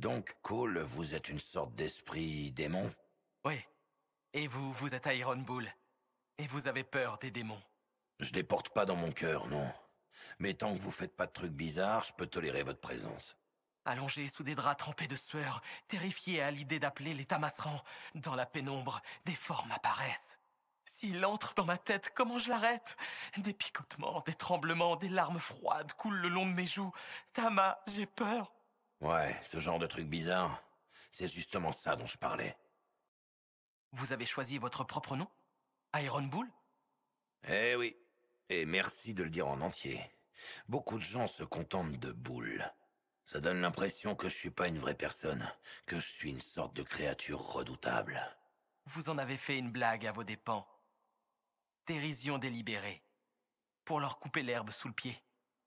donc, Cole, vous êtes une sorte d'esprit démon Oui. Et vous, vous êtes Iron Bull. Et vous avez peur des démons. Je les porte pas dans mon cœur, non. Mais tant que vous faites pas de trucs bizarres, je peux tolérer votre présence. Allongé sous des draps trempés de sueur, terrifié à l'idée d'appeler les tamasserans, dans la pénombre, des formes apparaissent. S'il entre dans ma tête, comment je l'arrête Des picotements, des tremblements, des larmes froides coulent le long de mes joues. Tama, j'ai peur. Ouais, ce genre de truc bizarre, c'est justement ça dont je parlais. Vous avez choisi votre propre nom Iron Bull Eh oui. Et merci de le dire en entier. Beaucoup de gens se contentent de boule. Ça donne l'impression que je suis pas une vraie personne, que je suis une sorte de créature redoutable. Vous en avez fait une blague à vos dépens. Dérision délibérée. Pour leur couper l'herbe sous le pied.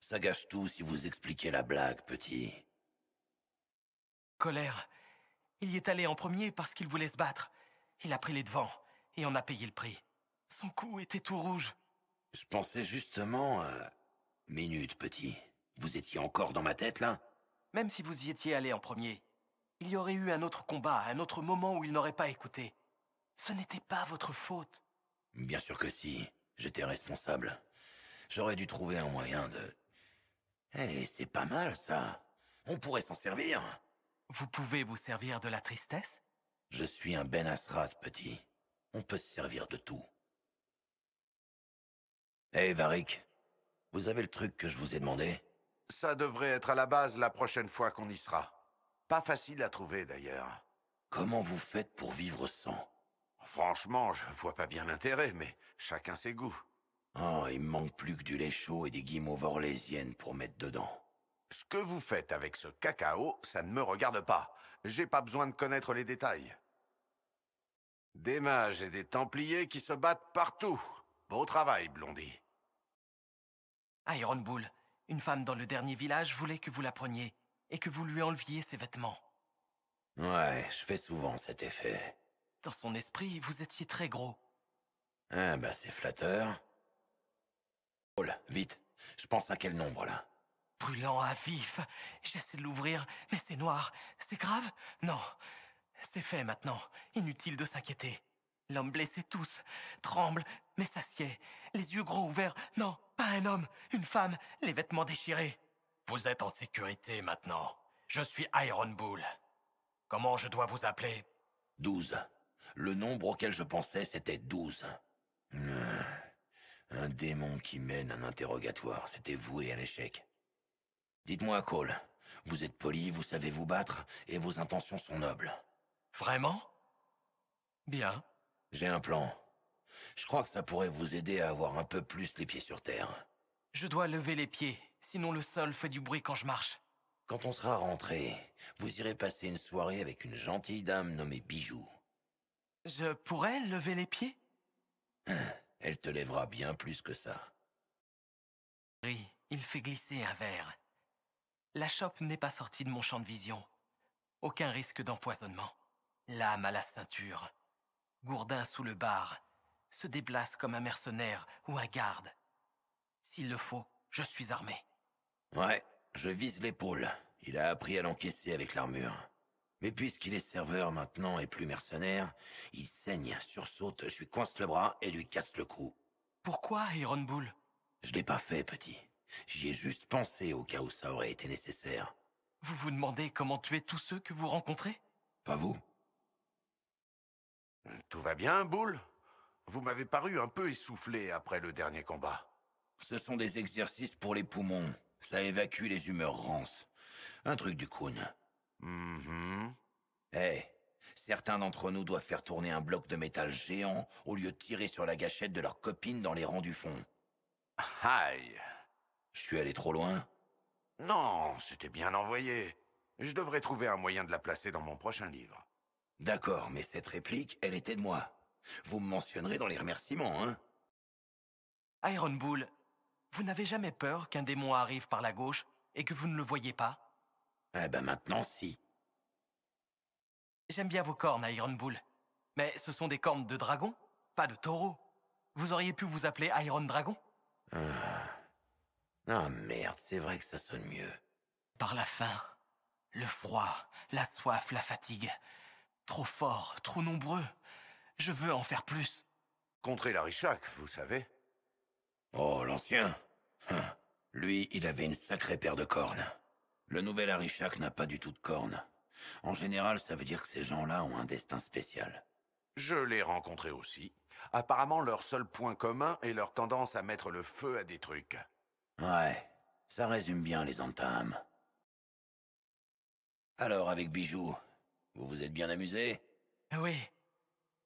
Ça gâche tout si vous expliquez la blague, petit colère. Il y est allé en premier parce qu'il voulait se battre. Il a pris les devants et en a payé le prix. Son cou était tout rouge. Je pensais justement euh, Minute, petit. Vous étiez encore dans ma tête, là Même si vous y étiez allé en premier, il y aurait eu un autre combat, un autre moment où il n'aurait pas écouté. Ce n'était pas votre faute. Bien sûr que si. J'étais responsable. J'aurais dû trouver un moyen de... Eh, c'est pas mal, ça. On pourrait s'en servir. Vous pouvez vous servir de la tristesse Je suis un Ben Asrat, petit. On peut se servir de tout. Hé, hey, Varik, vous avez le truc que je vous ai demandé Ça devrait être à la base la prochaine fois qu'on y sera. Pas facile à trouver, d'ailleurs. Comment vous faites pour vivre sans Franchement, je vois pas bien l'intérêt, mais chacun ses goûts. oh, il manque plus que du lait chaud et des guimauves orlésiennes pour mettre dedans. Ce que vous faites avec ce cacao, ça ne me regarde pas. J'ai pas besoin de connaître les détails. Des mages et des templiers qui se battent partout. Beau travail, Blondie. Ah, Iron Bull, une femme dans le dernier village voulait que vous la preniez et que vous lui enleviez ses vêtements. Ouais, je fais souvent cet effet. Dans son esprit, vous étiez très gros. Ah bah c'est flatteur. Oh vite, je pense à quel nombre là brûlant à vif. J'essaie de l'ouvrir, mais c'est noir. C'est grave Non. C'est fait maintenant. Inutile de s'inquiéter. L'homme blessé tous, tremble, mais s'assied. Les yeux gros ouverts. Non, pas un homme, une femme, les vêtements déchirés. Vous êtes en sécurité maintenant. Je suis Iron Bull. Comment je dois vous appeler Douze. Le nombre auquel je pensais, c'était douze. Hmm. Un démon qui mène un interrogatoire, c'était voué à l'échec. Dites-moi, Cole, vous êtes poli, vous savez vous battre, et vos intentions sont nobles. Vraiment Bien. J'ai un plan. Je crois que ça pourrait vous aider à avoir un peu plus les pieds sur terre. Je dois lever les pieds, sinon le sol fait du bruit quand je marche. Quand on sera rentré, vous irez passer une soirée avec une gentille dame nommée Bijou. Je pourrais lever les pieds hein, Elle te lèvera bien plus que ça. Il fait glisser un verre. La chope n'est pas sortie de mon champ de vision. Aucun risque d'empoisonnement. L'âme à la ceinture. Gourdin sous le bar. Se déplace comme un mercenaire ou un garde. S'il le faut, je suis armé. Ouais, je vise l'épaule. Il a appris à l'encaisser avec l'armure. Mais puisqu'il est serveur maintenant et plus mercenaire, il saigne, sursaute, je lui coince le bras et lui casse le cou. Pourquoi, Iron Bull Je l'ai pas fait, petit. J'y ai juste pensé au cas où ça aurait été nécessaire. Vous vous demandez comment tuer tous ceux que vous rencontrez Pas vous. Tout va bien, Boule Vous m'avez paru un peu essoufflé après le dernier combat. Ce sont des exercices pour les poumons. Ça évacue les humeurs rances. Un truc du coon. Mhm. Eh, certains d'entre nous doivent faire tourner un bloc de métal géant au lieu de tirer sur la gâchette de leur copine dans les rangs du fond. Aïe je suis allé trop loin Non, c'était bien envoyé. Je devrais trouver un moyen de la placer dans mon prochain livre. D'accord, mais cette réplique, elle était de moi. Vous me mentionnerez dans les remerciements, hein Iron Bull, vous n'avez jamais peur qu'un démon arrive par la gauche et que vous ne le voyez pas Eh ben maintenant, si. J'aime bien vos cornes, Iron Bull. Mais ce sont des cornes de dragon, pas de taureau. Vous auriez pu vous appeler Iron Dragon ah. Ah merde, c'est vrai que ça sonne mieux. Par la faim, le froid, la soif, la fatigue. Trop fort, trop nombreux. Je veux en faire plus. Contrer la vous savez. Oh, l'ancien. Hein. Lui, il avait une sacrée paire de cornes. Le nouvel Arishak n'a pas du tout de cornes. En général, ça veut dire que ces gens-là ont un destin spécial. Je l'ai rencontré aussi. Apparemment, leur seul point commun est leur tendance à mettre le feu à des trucs. Ouais, ça résume bien les entames. Alors avec Bijou, vous vous êtes bien amusé ah Oui,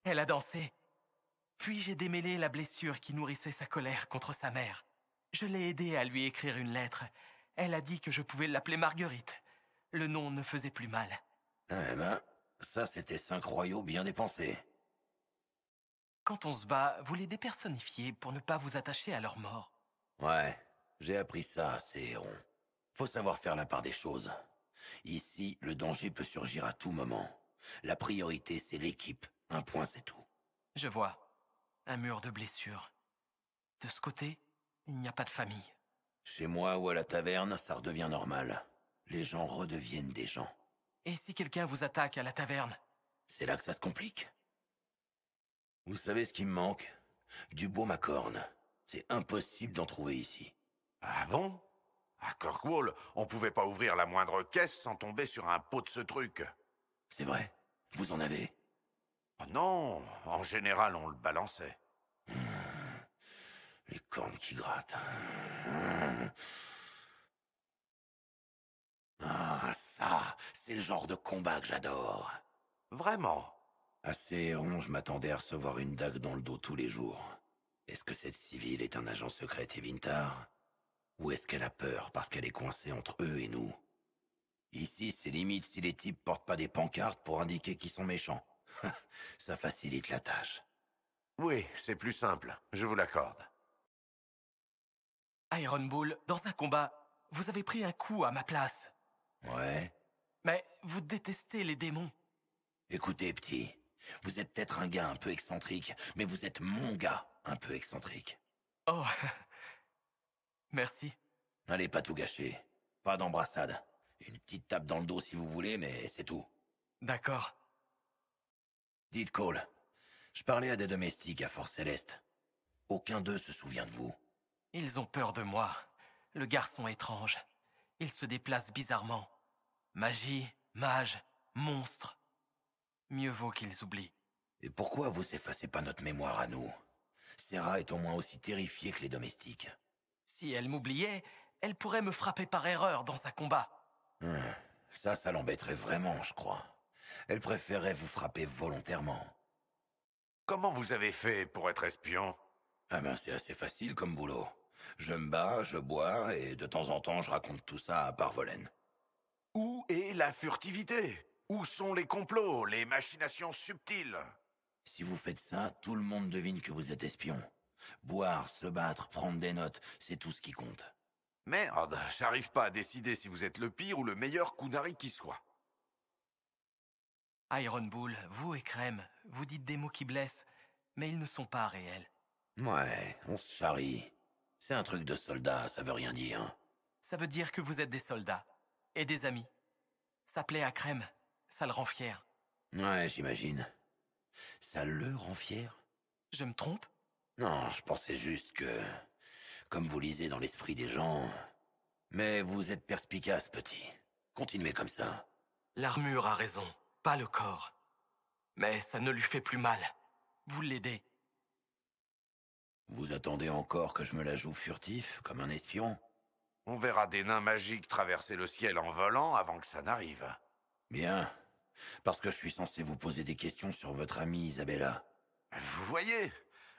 elle a dansé. Puis j'ai démêlé la blessure qui nourrissait sa colère contre sa mère. Je l'ai aidée à lui écrire une lettre. Elle a dit que je pouvais l'appeler Marguerite. Le nom ne faisait plus mal. Eh ben, ça c'était cinq royaux bien dépensés. Quand on se bat, vous les dépersonnifiez pour ne pas vous attacher à leur mort. Ouais, j'ai appris ça à Faut savoir faire la part des choses. Ici, le danger peut surgir à tout moment. La priorité, c'est l'équipe. Un point, c'est tout. Je vois. Un mur de blessures. De ce côté, il n'y a pas de famille. Chez moi ou à la taverne, ça redevient normal. Les gens redeviennent des gens. Et si quelqu'un vous attaque à la taverne C'est là que ça se complique. Vous savez ce qui me manque Du beau ma C'est impossible d'en trouver ici. Ah bon À Kirkwall, on pouvait pas ouvrir la moindre caisse sans tomber sur un pot de ce truc. C'est vrai Vous en avez oh Non, en général, on le balançait. Hmm. Les cornes qui grattent. Hein. Hmm. Ah, ça, c'est le genre de combat que j'adore. Vraiment Assez Céron, je m'attendais à recevoir une dague dans le dos tous les jours. Est-ce que cette civile est un agent secret Evintar ou est-ce qu'elle a peur parce qu'elle est coincée entre eux et nous Ici, c'est limite si les types portent pas des pancartes pour indiquer qu'ils sont méchants. Ça facilite la tâche. Oui, c'est plus simple, je vous l'accorde. Iron Bull, dans un combat, vous avez pris un coup à ma place. Ouais. Mais vous détestez les démons. Écoutez, petit, vous êtes peut-être un gars un peu excentrique, mais vous êtes mon gars un peu excentrique. Oh, Merci. N'allez pas tout gâcher. Pas d'embrassade. Une petite tape dans le dos si vous voulez, mais c'est tout. D'accord. Dites Cole, je parlais à des domestiques à Fort Céleste. Aucun d'eux se souvient de vous. Ils ont peur de moi. Le garçon étrange. Il se déplace bizarrement. Magie, mage, monstre. Mieux vaut qu'ils oublient. Et pourquoi vous effacez pas notre mémoire à nous Serra est au moins aussi terrifiée que les domestiques. Si elle m'oubliait, elle pourrait me frapper par erreur dans sa combat. Hum, ça, ça l'embêterait vraiment, je crois. Elle préférait vous frapper volontairement. Comment vous avez fait pour être espion Ah ben, c'est assez facile comme boulot. Je me bats, je bois, et de temps en temps je raconte tout ça à barvolène Où est la furtivité Où sont les complots, les machinations subtiles Si vous faites ça, tout le monde devine que vous êtes espion. Boire, se battre, prendre des notes, c'est tout ce qui compte. Merde, j'arrive pas à décider si vous êtes le pire ou le meilleur Kunari qui soit. Iron Bull, vous et Crème, vous dites des mots qui blessent, mais ils ne sont pas réels. Ouais, on se charrie. C'est un truc de soldat, ça veut rien dire. Ça veut dire que vous êtes des soldats. Et des amis. Ça plaît à Crème, ça le rend fier. Ouais, j'imagine. Ça le rend fier Je me trompe non, je pensais juste que... Comme vous lisez dans l'esprit des gens... Mais vous êtes perspicace, petit. Continuez comme ça. L'armure a raison, pas le corps. Mais ça ne lui fait plus mal. Vous l'aidez. Vous attendez encore que je me la joue furtif, comme un espion On verra des nains magiques traverser le ciel en volant avant que ça n'arrive. Bien. Parce que je suis censé vous poser des questions sur votre amie Isabella. Vous voyez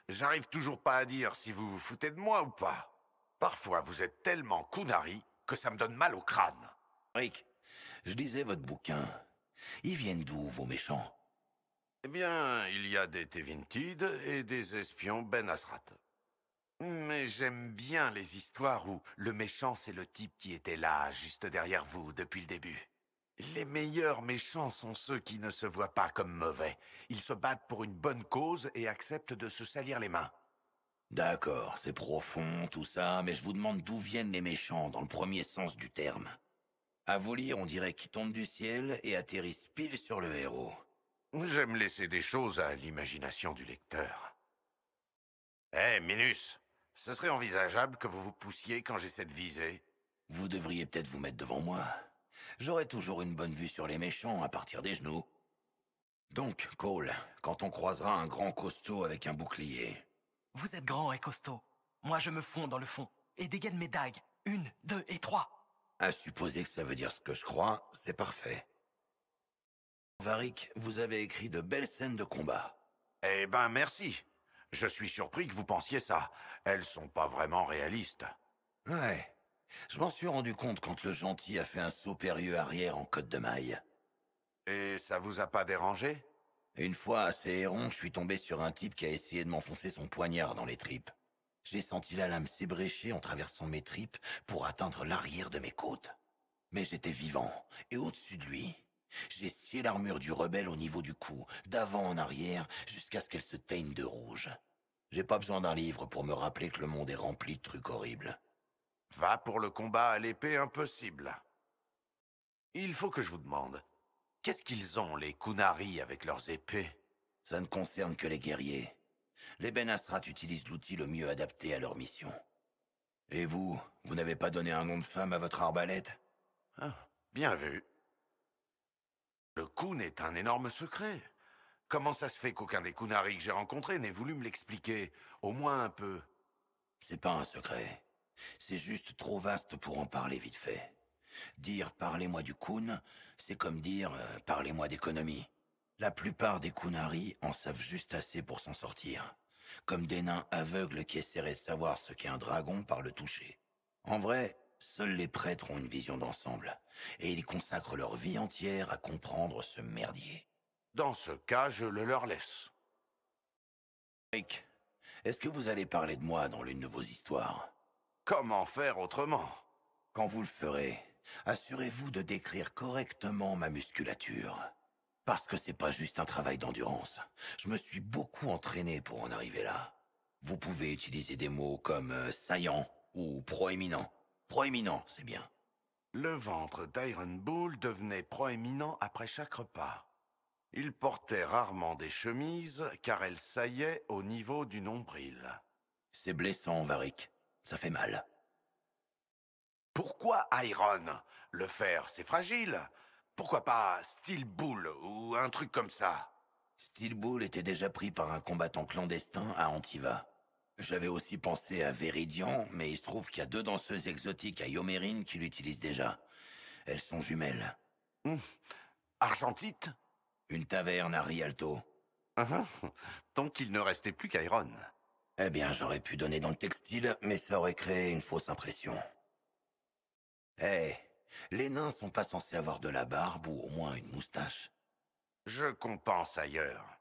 J'arrive toujours pas à dire si vous vous foutez de moi ou pas. Parfois, vous êtes tellement kunari que ça me donne mal au crâne. Rick, je lisais votre bouquin. Ils viennent d'où, vos méchants Eh bien, il y a des Tevintides et des espions Ben Asrat. Mais j'aime bien les histoires où le méchant, c'est le type qui était là, juste derrière vous, depuis le début. Les meilleurs méchants sont ceux qui ne se voient pas comme mauvais. Ils se battent pour une bonne cause et acceptent de se salir les mains. D'accord, c'est profond tout ça, mais je vous demande d'où viennent les méchants dans le premier sens du terme. À vous lire, on dirait qu'ils tombent du ciel et atterrissent pile sur le héros. J'aime laisser des choses à l'imagination du lecteur. Hé, eh, Minus, ce serait envisageable que vous vous poussiez quand j'ai cette visée. Vous devriez peut-être vous mettre devant moi. J'aurai toujours une bonne vue sur les méchants à partir des genoux. Donc, Cole, quand on croisera un grand costaud avec un bouclier... Vous êtes grand et costaud. Moi, je me fonds dans le fond et dégaine mes dagues. Une, deux et trois. À supposer que ça veut dire ce que je crois, c'est parfait. Varick, vous avez écrit de belles scènes de combat. Eh ben, merci. Je suis surpris que vous pensiez ça. Elles sont pas vraiment réalistes. Ouais, je m'en suis rendu compte quand le gentil a fait un saut périlleux arrière en côte de maille. Et ça vous a pas dérangé Une fois assez Céhéron, je suis tombé sur un type qui a essayé de m'enfoncer son poignard dans les tripes. J'ai senti la lame s'ébrécher en traversant mes tripes pour atteindre l'arrière de mes côtes. Mais j'étais vivant, et au-dessus de lui, j'ai scié l'armure du rebelle au niveau du cou, d'avant en arrière, jusqu'à ce qu'elle se teigne de rouge. J'ai pas besoin d'un livre pour me rappeler que le monde est rempli de trucs horribles va pour le combat à l'épée impossible. Il faut que je vous demande, qu'est-ce qu'ils ont, les Kunari, avec leurs épées Ça ne concerne que les guerriers. Les Ben utilisent l'outil le mieux adapté à leur mission. Et vous, vous n'avez pas donné un nom de femme à votre arbalète ah, Bien vu. Le Kun est un énorme secret. Comment ça se fait qu'aucun des Kunari que j'ai rencontrés n'ait voulu me l'expliquer, au moins un peu C'est pas un secret. C'est juste trop vaste pour en parler vite fait. Dire parlez-moi du Kun, c'est comme dire euh, parlez-moi d'économie. La plupart des Kunaris en savent juste assez pour s'en sortir, comme des nains aveugles qui essaieraient de savoir ce qu'est un dragon par le toucher. En vrai, seuls les prêtres ont une vision d'ensemble, et ils consacrent leur vie entière à comprendre ce merdier. Dans ce cas, je le leur laisse. Mike, est-ce que vous allez parler de moi dans l'une de vos histoires Comment faire autrement Quand vous le ferez, assurez-vous de décrire correctement ma musculature. Parce que c'est pas juste un travail d'endurance. Je me suis beaucoup entraîné pour en arriver là. Vous pouvez utiliser des mots comme euh, saillant ou proéminent. Proéminent, c'est bien. Le ventre d'Iron Bull devenait proéminent après chaque repas. Il portait rarement des chemises car elles saillaient au niveau du nombril. C'est blessant, varic ça fait mal. Pourquoi Iron Le fer, c'est fragile. Pourquoi pas Steel Bull ou un truc comme ça Steel Bull était déjà pris par un combattant clandestin à Antiva. J'avais aussi pensé à Veridian, mais il se trouve qu'il y a deux danseuses exotiques à Yomerine qui l'utilisent déjà. Elles sont jumelles. Hum. Argentite Une taverne à Rialto. Uh-huh. Tant qu'il ne restait plus qu'Iron. Eh bien, j'aurais pu donner dans le textile, mais ça aurait créé une fausse impression. Eh, les nains sont pas censés avoir de la barbe ou au moins une moustache. Je compense ailleurs.